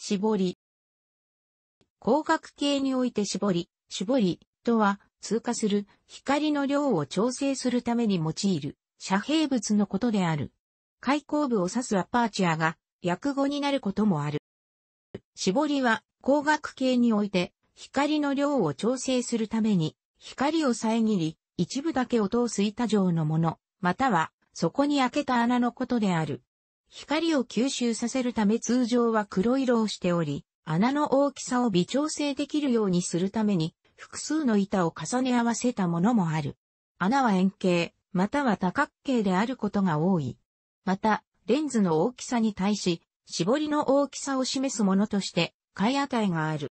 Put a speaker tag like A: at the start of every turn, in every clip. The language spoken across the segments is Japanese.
A: 絞り。光学系において絞り、絞りとは、通過する光の量を調整するために用いる遮蔽物のことである。開口部を指すアパーチャーが略語になることもある。絞りは光学系において光の量を調整するために光を遮り一部だけを通す板状のもの、またはそこに開けた穴のことである。光を吸収させるため通常は黒色をしており、穴の大きさを微調整できるようにするために、複数の板を重ね合わせたものもある。穴は円形、または多角形であることが多い。また、レンズの大きさに対し、絞りの大きさを示すものとして、解値がある。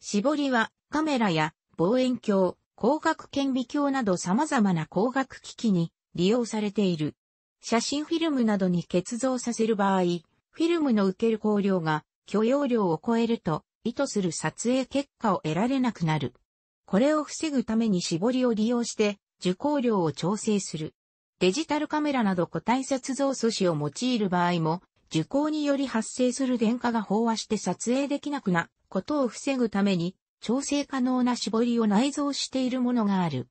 A: 絞りは、カメラや望遠鏡、光学顕微鏡など様々な光学機器に利用されている。写真フィルムなどに結像させる場合、フィルムの受ける光量が許容量を超えると意図する撮影結果を得られなくなる。これを防ぐために絞りを利用して受光量を調整する。デジタルカメラなど個体撮像素子を用いる場合も、受光により発生する電荷が飽和して撮影できなくなことを防ぐために、調整可能な絞りを内蔵しているものがある。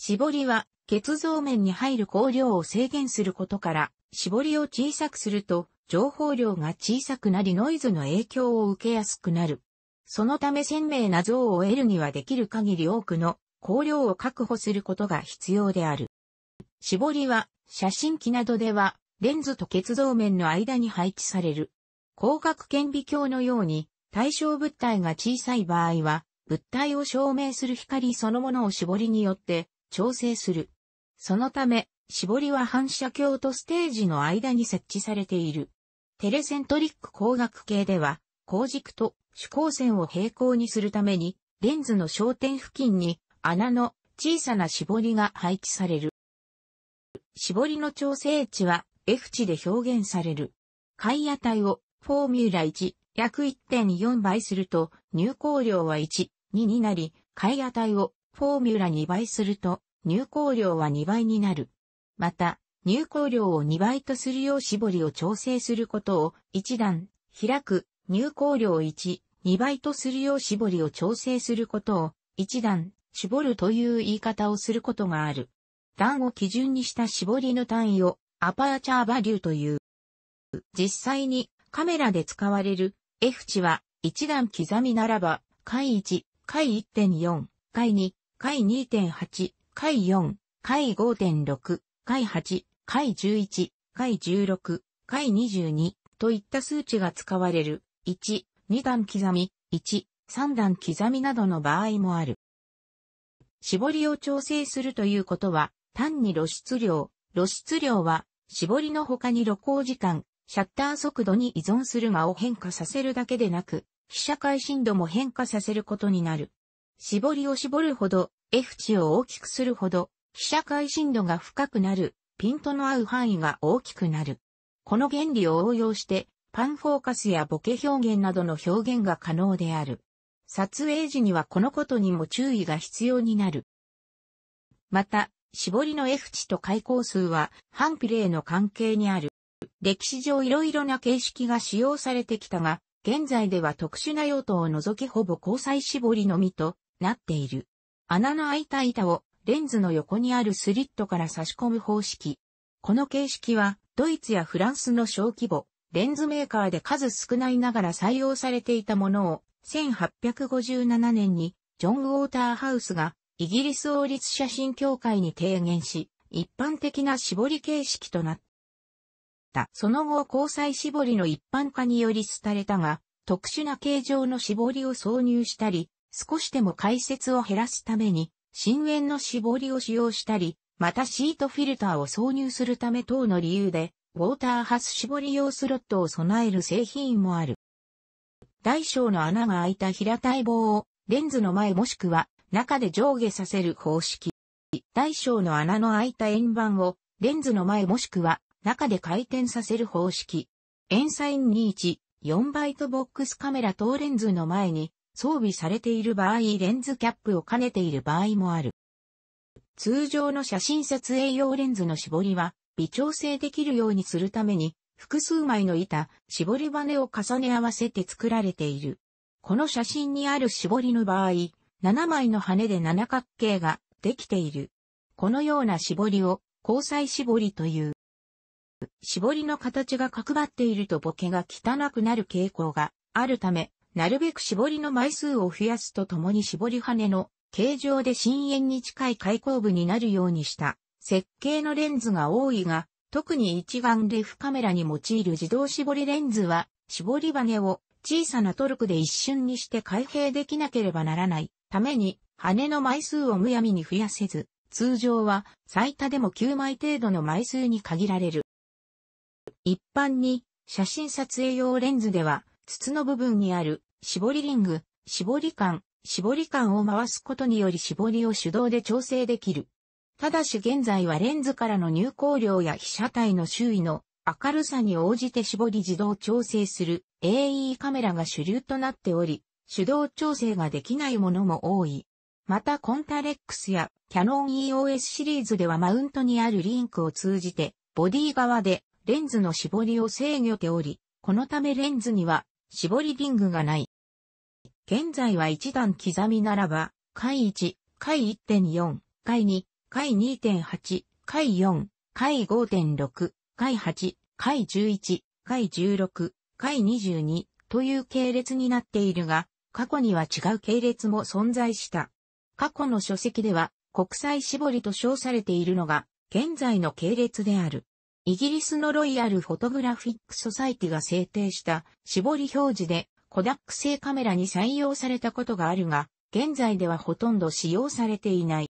A: 絞りは、血像面に入る光量を制限することから、絞りを小さくすると、情報量が小さくなりノイズの影響を受けやすくなる。そのため鮮明な像を得るにはできる限り多くの光量を確保することが必要である。絞りは、写真機などでは、レンズと結像面の間に配置される。光学顕微鏡のように、対象物体が小さい場合は、物体を証明する光そのものを絞りによって調整する。そのため、絞りは反射鏡とステージの間に設置されている。テレセントリック光学系では、光軸と主光線を平行にするために、レンズの焦点付近に穴の小さな絞りが配置される。絞りの調整値は F 値で表現される。回野体をフォーミュラ1約1.4倍すると入光量は1、2になり、回野体をフォーミュラ2倍すると、入稿量は2倍になる。また、入稿量を2倍とするよう絞りを調整することを、1段、開く、入稿量1、2倍とするよう絞りを調整することを、1段、絞るという言い方をすることがある。段を基準にした絞りの単位を、アパーチャーバリューという。実際に、カメラで使われる F 値は、1段刻みならば、回1、回1.4、回2、回2.8、回4、回5.6、回8、回11、回16、回22といった数値が使われる、1、2段刻み、1、3段刻みなどの場合もある。絞りを調整するということは、単に露出量、露出量は、絞りの他に露光時間、シャッター速度に依存する間を変化させるだけでなく、被写界深度も変化させることになる。絞りを絞るほど、F 値を大きくするほど、被写界深度が深くなる、ピントの合う範囲が大きくなる。この原理を応用して、パンフォーカスやボケ表現などの表現が可能である。撮影時にはこのことにも注意が必要になる。また、絞りの F 値と開口数は反比例の関係にある。歴史上いろいろな形式が使用されてきたが、現在では特殊な用途を除きほぼ交際絞りのみとなっている。穴の開いた板をレンズの横にあるスリットから差し込む方式。この形式はドイツやフランスの小規模、レンズメーカーで数少ないながら採用されていたものを1857年にジョン・ウォーターハウスがイギリス王立写真協会に提言し、一般的な絞り形式となった。その後、交際絞りの一般化により廃れたが、特殊な形状の絞りを挿入したり、少しでも解説を減らすために、深淵の絞りを使用したり、またシートフィルターを挿入するため等の理由で、ウォーターハス絞り用スロットを備える製品もある。大小の穴が開いた平たい棒を、レンズの前もしくは中で上下させる方式。大小の穴の開いた円盤を、レンズの前もしくは中で回転させる方式。エンサイン 21, 4バイトボックスカメラ等レンズの前に装備されている場合レンズキャップを兼ねている場合もある。通常の写真撮影用レンズの絞りは微調整できるようにするために複数枚の板、絞りバネを重ね合わせて作られている。この写真にある絞りの場合、7枚の羽で七角形ができている。このような絞りを交際絞りという。絞りの形が角張っているとボケが汚くなる傾向があるため、なるべく絞りの枚数を増やすとともに絞り羽の形状で深淵に近い開口部になるようにした設計のレンズが多いが、特に一眼レフカメラに用いる自動絞りレンズは、絞り羽を小さなトルクで一瞬にして開閉できなければならないために、羽の枚数をむやみに増やせず、通常は最多でも9枚程度の枚数に限られる。一般に写真撮影用レンズでは、筒の部分にある絞りリング、絞り感、絞り感を回すことにより絞りを手動で調整できる。ただし現在はレンズからの入光量や被写体の周囲の明るさに応じて絞り自動調整する AE カメラが主流となっており、手動調整ができないものも多い。またコンタレックスやキャノン EOS シリーズではマウントにあるリンクを通じてボディ側でレンズの絞りを制御ており、このためレンズには絞りリングがない。現在は1段刻みならば、回1、回1.4、回2、回2.8、回4、回5.6、回8、回11、回16、回22という系列になっているが、過去には違う系列も存在した。過去の書籍では国際絞りと称されているのが現在の系列である。イギリスのロイヤルフォトグラフィックソサイティが制定した絞り表示でコダック製カメラに採用されたことがあるが、現在ではほとんど使用されていない。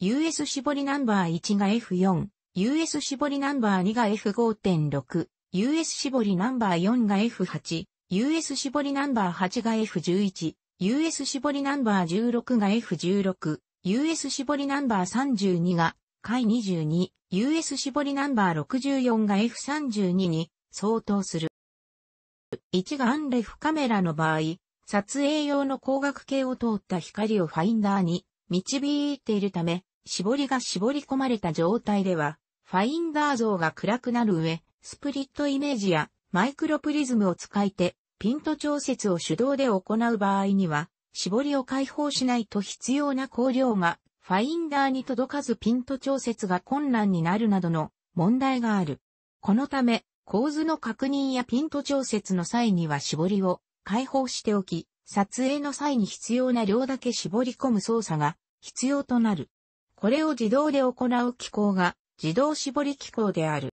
A: US 絞りナンバー1が F4、US 絞りナンバー2が F5.6、US 絞りナンバー4が F8、US 絞りナンバー8が F11、US 絞りナンバー16が F16、US 絞りナンバー32が回22、US 絞りナンバー64が F32 に相当する。一眼レフカメラの場合、撮影用の光学系を通った光をファインダーに導いているため、絞りが絞り込まれた状態では、ファインダー像が暗くなる上、スプリットイメージやマイクロプリズムを使いて、ピント調節を手動で行う場合には、絞りを解放しないと必要な光量が、ファインダーに届かずピント調節が困難になるなどの問題がある。このため、構図の確認やピント調節の際には絞りを解放しておき、撮影の際に必要な量だけ絞り込む操作が必要となる。これを自動で行う機構が自動絞り機構である。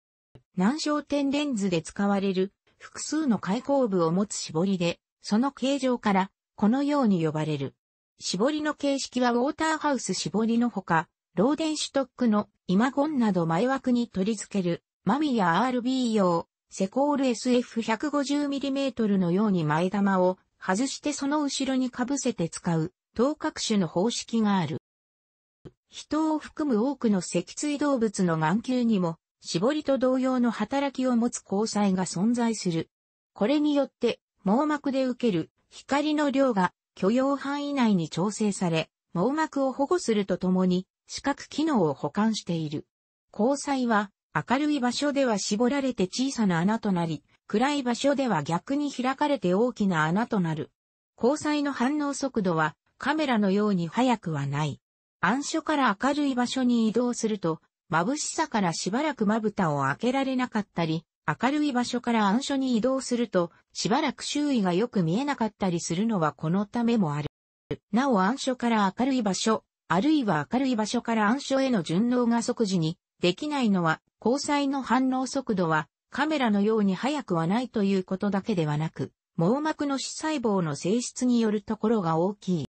A: 難焦点レンズで使われる複数の開口部を持つ絞りで、その形状からこのように呼ばれる。絞りの形式はウォーターハウス絞りのほか、ローデンシュトックのイマゴンなど前枠に取り付けるマミや RB 用、セコール SF150mm のように前玉を外してその後ろに被せて使う、等角種の方式がある。人を含む多くの脊椎動物の眼球にも、絞りと同様の働きを持つ交際が存在する。これによって、網膜で受ける光の量が許容範囲内に調整され、網膜を保護するとともに、視覚機能を保管している。交際は、明るい場所では絞られて小さな穴となり、暗い場所では逆に開かれて大きな穴となる。光彩の反応速度はカメラのように速くはない。暗所から明るい場所に移動すると、眩しさからしばらくまぶたを開けられなかったり、明るい場所から暗所に移動すると、しばらく周囲がよく見えなかったりするのはこのためもある。なお暗所から明るい場所、あるいは明るい場所から暗所への順応が即時にできないのは光彩の反応速度はカメラのように速くはないということだけではなく、網膜の視細胞の性質によるところが大きい。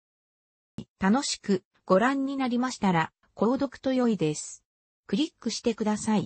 A: 楽しくご覧になりましたら、購読と良いです。クリックしてください。